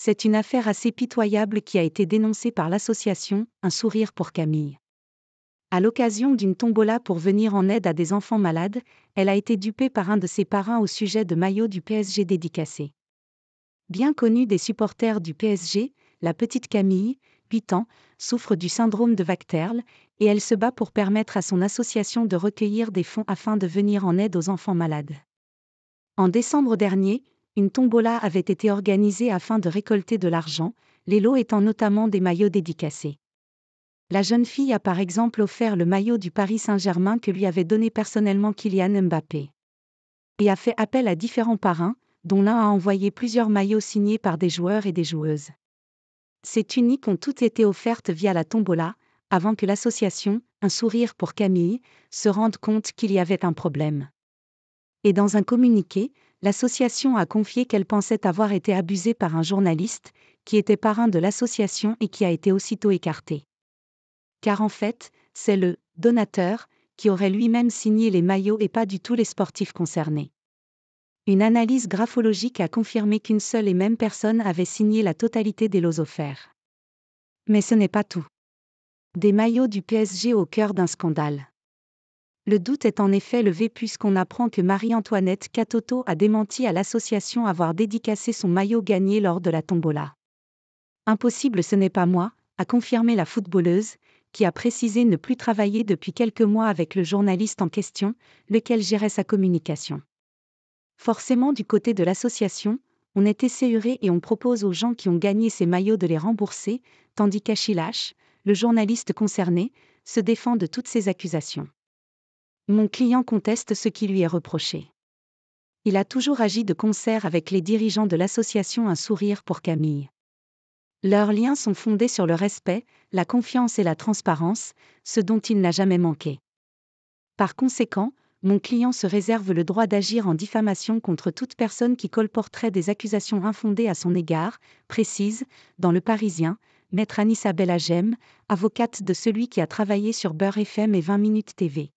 C'est une affaire assez pitoyable qui a été dénoncée par l'association Un sourire pour Camille. À l'occasion d'une tombola pour venir en aide à des enfants malades, elle a été dupée par un de ses parrains au sujet de maillots du PSG dédicacés. Bien connue des supporters du PSG, la petite Camille, 8 ans, souffre du syndrome de Wachterl et elle se bat pour permettre à son association de recueillir des fonds afin de venir en aide aux enfants malades. En décembre dernier, une tombola avait été organisée afin de récolter de l'argent, les lots étant notamment des maillots dédicacés. La jeune fille a par exemple offert le maillot du Paris Saint-Germain que lui avait donné personnellement Kylian Mbappé. Et a fait appel à différents parrains, dont l'un a envoyé plusieurs maillots signés par des joueurs et des joueuses. Ces tuniques ont toutes été offertes via la tombola, avant que l'association, un sourire pour Camille, se rende compte qu'il y avait un problème. Et dans un communiqué, l'association a confié qu'elle pensait avoir été abusée par un journaliste, qui était parrain de l'association et qui a été aussitôt écarté. Car en fait, c'est le donateur qui aurait lui-même signé les maillots et pas du tout les sportifs concernés. Une analyse graphologique a confirmé qu'une seule et même personne avait signé la totalité des lots offerts. Mais ce n'est pas tout. Des maillots du PSG au cœur d'un scandale. Le doute est en effet levé puisqu'on apprend que Marie-Antoinette Catoto a démenti à l'association avoir dédicacé son maillot gagné lors de la tombola. Impossible ce n'est pas moi, a confirmé la footballeuse, qui a précisé ne plus travailler depuis quelques mois avec le journaliste en question, lequel gérait sa communication. Forcément du côté de l'association, on est essayuré et on propose aux gens qui ont gagné ces maillots de les rembourser, tandis qu'Achilache, le journaliste concerné, se défend de toutes ces accusations. Mon client conteste ce qui lui est reproché. Il a toujours agi de concert avec les dirigeants de l'association Un sourire pour Camille. Leurs liens sont fondés sur le respect, la confiance et la transparence, ce dont il n'a jamais manqué. Par conséquent, mon client se réserve le droit d'agir en diffamation contre toute personne qui colporterait des accusations infondées à son égard, précise, dans Le Parisien, maître Anissa Bellagem, avocate de celui qui a travaillé sur Beurre FM et 20 Minutes TV.